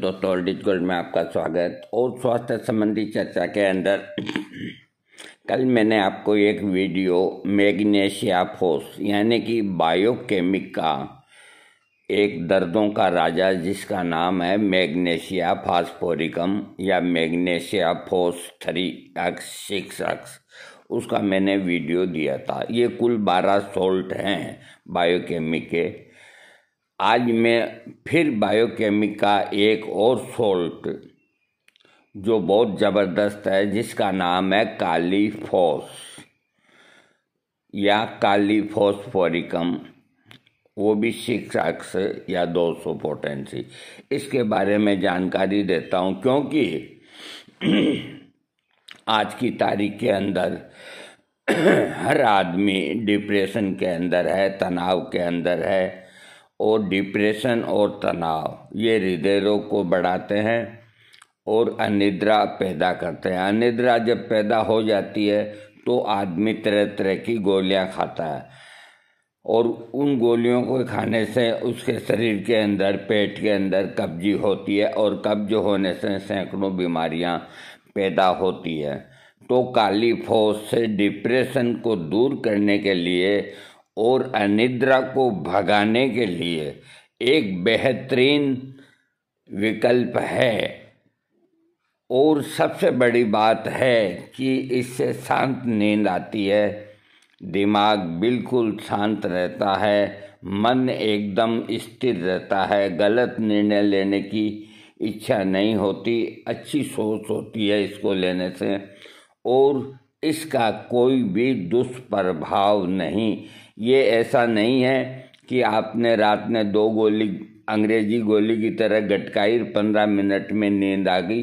दोस्तों old gold में आपका स्वागत और स्वास्थ्य संबंधी चर्चा के अंदर कल मैंने आपको एक वीडियो मैग्नेशिया फोस यानी कि बायोकेमिक का एक दर्दों का राजा जिसका नाम है मैग्नेशिया फास्फोरिकम या magnesia phos three X six X उसका मैंने वीडियो दिया था ये कुल बारह सोल्ट हैं बायोकेमिक के आज मैं फिर बायोकेमी का एक और सोल्ट जो बहुत ज़बरदस्त है जिसका नाम है काली फोस या काली कालीफॉस्फोरिकम वो भी सिक्स एक्स या दो सौ पोटेंसी इसके बारे में जानकारी देता हूँ क्योंकि आज की तारीख के अंदर हर आदमी डिप्रेशन के अंदर है तनाव के अंदर है और डिप्रेशन और तनाव ये हृदय रोग को बढ़ाते हैं और अनिद्रा पैदा करते हैं अनिद्रा जब पैदा हो जाती है तो आदमी तरह तरह की गोलियां खाता है और उन गोलियों को खाने से उसके शरीर के अंदर पेट के अंदर कब्जी होती है और कब्ज होने से सैकड़ों बीमारियां पैदा होती है तो काली फौज से डिप्रेशन को दूर करने के लिए और अनिद्रा को भगाने के लिए एक बेहतरीन विकल्प है और सबसे बड़ी बात है कि इससे शांत नींद आती है दिमाग बिल्कुल शांत रहता है मन एकदम स्थिर रहता है गलत निर्णय लेने की इच्छा नहीं होती अच्छी सोच होती है इसको लेने से और इसका कोई भी दुष्प्रभाव नहीं ये ऐसा नहीं है कि आपने रात में दो गोली अंग्रेजी गोली की तरह गटकाई पंद्रह मिनट में नींद आ गई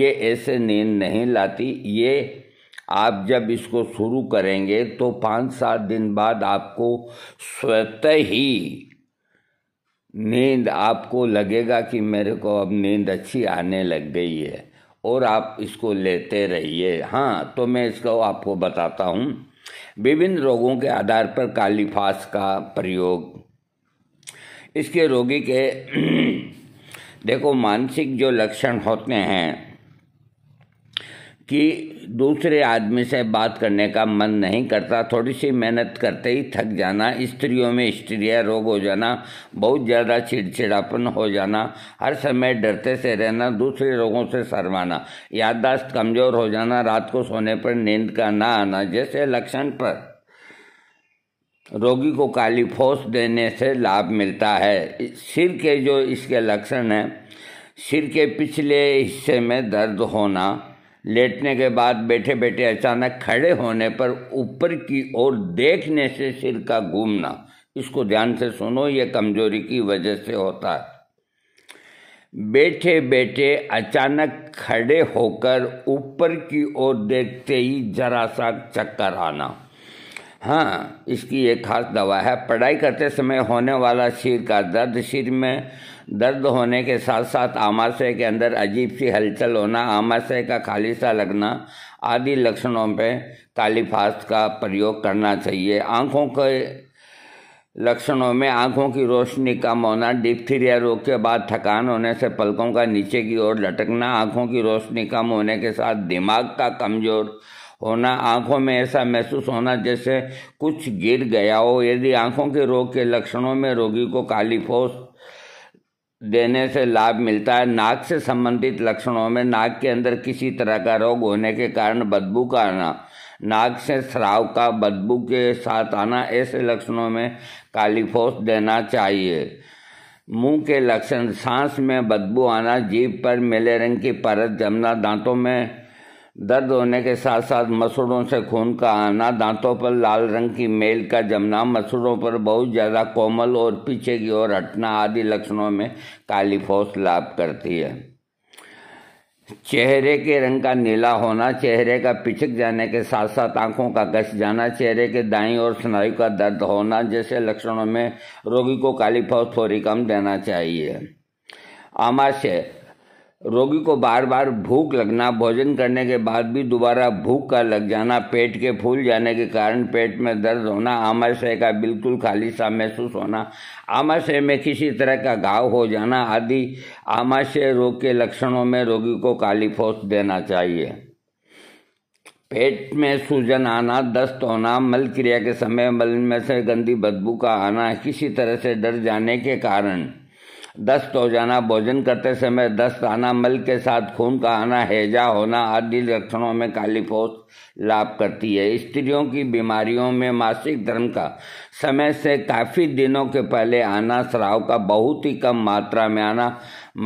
ये ऐसे नींद नहीं लाती ये आप जब इसको शुरू करेंगे तो पाँच सात दिन बाद आपको स्वतः ही नींद आपको लगेगा कि मेरे को अब नींद अच्छी आने लग गई है और आप इसको लेते रहिए हाँ तो मैं इसको आपको बताता हूँ विभिन्न रोगों के आधार पर कालीफास का प्रयोग इसके रोगी के देखो मानसिक जो लक्षण होते हैं कि दूसरे आदमी से बात करने का मन नहीं करता थोड़ी सी मेहनत करते ही थक जाना स्त्रियों में स्त्रिया रोग हो जाना बहुत ज़्यादा चिड़चिड़ापन हो जाना हर समय डरते से रहना दूसरे रोगों से सरवाना याददाश्त कमज़ोर हो जाना रात को सोने पर नींद का ना आना जैसे लक्षण पर रोगी को काली फोस देने से लाभ मिलता है सिर के जो इसके लक्षण हैं सिर के पिछले हिस्से में दर्द होना लेटने के बाद बैठे बैठे अचानक खड़े होने पर ऊपर की ओर देखने से सिर का घूमना इसको ध्यान से सुनो ये कमजोरी की वजह से होता है बैठे बैठे अचानक खड़े होकर ऊपर की ओर देखते ही जरा सा चक्कर आना हाँ इसकी एक खास दवा है पढ़ाई करते समय होने वाला सिर का दर्द सिर में दर्द होने के साथ साथ आमाशय के अंदर अजीब सी हलचल होना आमाशय का खाली सा लगना आदि लक्षणों पर कालीफास्ट का प्रयोग करना चाहिए आँखों के लक्षणों में आँखों की रोशनी कम होना डिप्थीरिया रोग के बाद थकान होने से पलकों का नीचे की ओर लटकना आँखों की रोशनी कम होने के साथ दिमाग का कमजोर होना आँखों में ऐसा महसूस होना जैसे कुछ गिर गया हो यदि आँखों के रोग के लक्षणों में रोगी को कालीफोस देने से लाभ मिलता है नाक से संबंधित लक्षणों में नाक के अंदर किसी तरह का रोग होने के कारण बदबू का आना नाक से स्राव का बदबू के साथ आना ऐसे लक्षणों में कालीफोस देना चाहिए मुंह के लक्षण सांस में बदबू आना जीभ पर मेले रंग की परत जमना दांतों में दर्द होने के साथ साथ मसूड़ों से खून का आना दांतों पर लाल रंग की मेल का जमना मसूड़ों पर बहुत ज़्यादा कोमल और पीछे की ओर हटना आदि लक्षणों में काली फौस लाभ करती है चेहरे के रंग का नीला होना चेहरे का पिचक जाने के साथ साथ आंखों का घस जाना चेहरे के दाई और स्नायु का दर्द होना जैसे लक्षणों में रोगी को काली कालीफॉस थोड़ी कम देना चाहिए आमाशय रोगी को बार बार भूख लगना भोजन करने के बाद भी दोबारा भूख का लग जाना पेट के फूल जाने के कारण पेट में दर्द होना आमाशय का बिल्कुल खाली सा महसूस होना आमाशय में किसी तरह का घाव हो जाना आदि आमाशय रोग के लक्षणों में रोगी को काली फोस देना चाहिए पेट में सूजन आना दस्त होना मल क्रिया के समय मल में से गंदी बदबू का आना किसी तरह से डर जाने के कारण दस्त हो जाना भोजन करते समय दस्त आना मल के साथ खून का आना हैजा होना आदि लक्षणों में पोष लाभ करती है स्त्रियों की बीमारियों में मासिक धर्म का समय से काफ़ी दिनों के पहले आना श्राव का बहुत ही कम मात्रा में आना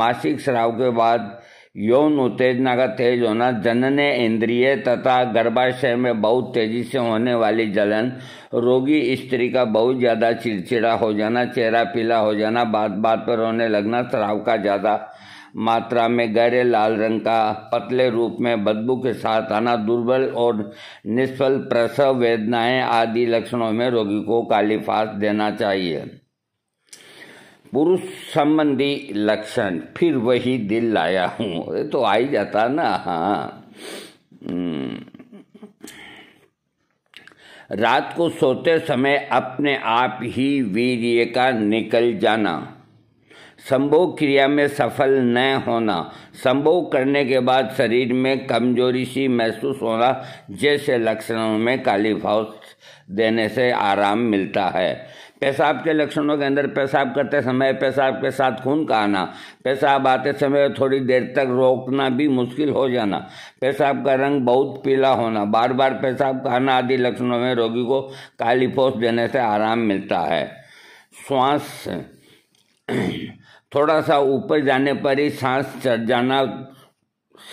मासिक श्राव के बाद यौन उत्तेजना का तेज होना जनने इंद्रिय तथा गर्भाशय में बहुत तेजी से होने वाली जलन रोगी स्त्री का बहुत ज़्यादा चिड़चिड़ा हो जाना चेहरा पीला हो जाना बात बात पर रोने लगना शराब का ज़्यादा मात्रा में गहरे लाल रंग का पतले रूप में बदबू के साथ आना दुर्बल और निष्फल प्रसव वेदनाएं आदि लक्षणों में रोगी को कालीफास देना चाहिए पुरुष संबंधी लक्षण फिर वही दिल लाया ये तो आ ही जाता ना हाँ हम्म। रात को सोते समय अपने आप ही वीर्य का निकल जाना संभोग क्रिया में सफल न होना संभोग करने के बाद शरीर में कमजोरी सी महसूस होना जैसे लक्षणों में काली भाव देने से आराम मिलता है पेशाब के लक्षणों के अंदर पेशाब करते समय पेशाब के साथ खून का आना पेशाब आते समय थोड़ी देर तक रोकना भी मुश्किल हो जाना पेशाब का रंग बहुत पीला होना बार बार पेशाब का आना आदि लक्षणों में रोगी को काली फोस देने से आराम मिलता है श्वास थोड़ा सा ऊपर जाने पर ही सांस चढ़ जाना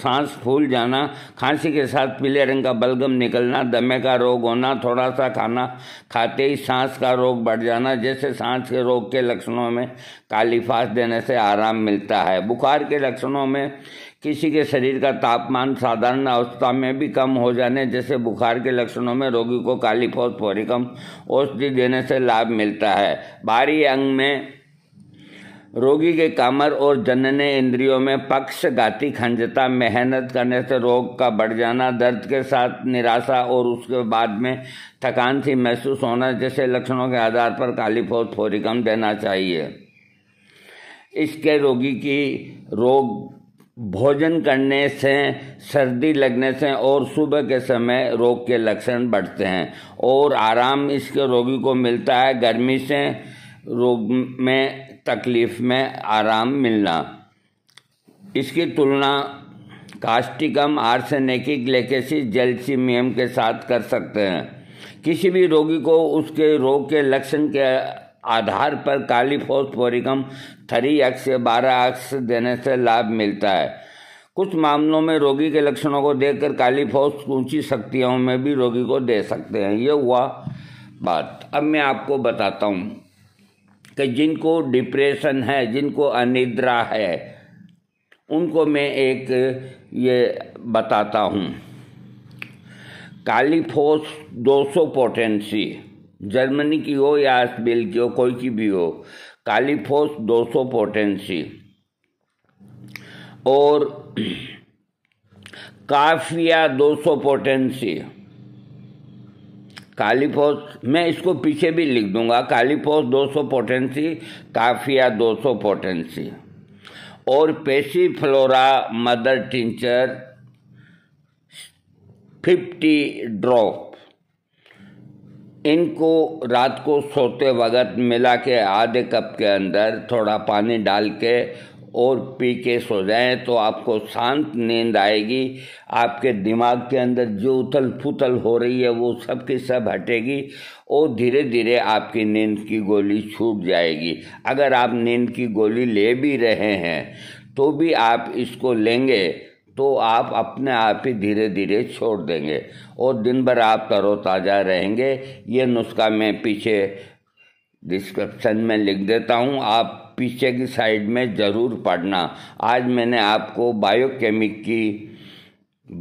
सांस फूल जाना खांसी के साथ पीले रंग का बलगम निकलना दमे का रोग होना थोड़ा सा खाना खाते ही सांस का रोग बढ़ जाना जैसे सांस के रोग के लक्षणों में काली फांस देने से आराम मिलता है बुखार के लक्षणों में किसी के शरीर का तापमान साधारण अवस्था में भी कम हो जाने जैसे बुखार के लक्षणों में रोगी को कालीफोस फोरिकम औषधि देने से लाभ मिलता है भारी अंग में रोगी के कामर और जनने इंद्रियों में पक्षगाती खंजता मेहनत करने से रोग का बढ़ जाना दर्द के साथ निराशा और उसके बाद में थकान सी महसूस होना जैसे लक्षणों के आधार पर कालीफोर फोरिकम देना चाहिए इसके रोगी की रोग भोजन करने से सर्दी लगने से और सुबह के समय रोग के लक्षण बढ़ते हैं और आराम इसके रोगी को मिलता है गर्मी से रोग में तकलीफ में आराम मिलना इसकी तुलना कास्टिकम आर्सेनिकिक लेकेसिस जेल्सीमियम के साथ कर सकते हैं किसी भी रोगी को उसके रोग के लक्षण के आधार पर कालीफोस्फोरिकम थ्री अक्स या बारह अक्स देने से लाभ मिलता है कुछ मामलों में रोगी के लक्षणों को देखकर कालीफोस ऊंची शक्तियों में भी रोगी को दे सकते हैं ये हुआ बात अब मैं आपको बताता हूँ कि जिनको डिप्रेशन है जिनको अनिद्रा है उनको मैं एक ये बताता हूँ कालीफोस 200 पोटेंसी जर्मनी की हो या बिल की हो कोई की भी हो कालीफोस 200 पोटेंसी और काफिया 200 पोटेंसी कालीफोस मैं इसको पीछे भी लिख दूंगा कालीफोस 200 पोटेंसी काफिया 200 पोटेंसी और पेशी फ्लोरा मदर टिंचर 50 ड्रॉप इनको रात को सोते वक्त मिला के आधे कप के अंदर थोड़ा पानी डाल के और पी के सो जाएं तो आपको शांत नींद आएगी आपके दिमाग के अंदर जो उथल फुथल हो रही है वो सब की सब हटेगी और धीरे धीरे आपकी नींद की गोली छूट जाएगी अगर आप नींद की गोली ले भी रहे हैं तो भी आप इसको लेंगे तो आप अपने आप ही धीरे धीरे छोड़ देंगे और दिन भर आप तरोताज़ा रहेंगे ये नुस्खा मैं पीछे डिस्क्रिप्शन में लिख देता हूँ आप पीछे की साइड में ज़रूर पढ़ना आज मैंने आपको बायोकेमिक की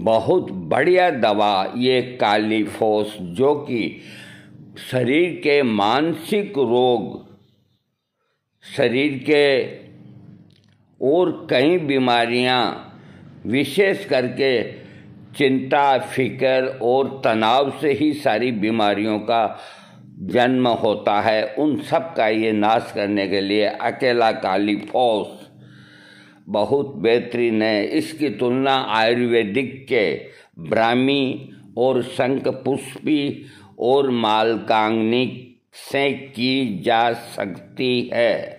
बहुत बढ़िया दवा ये कालीफोस जो कि शरीर के मानसिक रोग शरीर के और कई बीमारियाँ विशेष करके चिंता फिकर और तनाव से ही सारी बीमारियों का जन्म होता है उन सब का ये नाश करने के लिए अकेला काली फौस बहुत बेहतरीन है इसकी तुलना आयुर्वेदिक के ब्राह्मी और शंख पुष्पी और मालकांगनी से की जा सकती है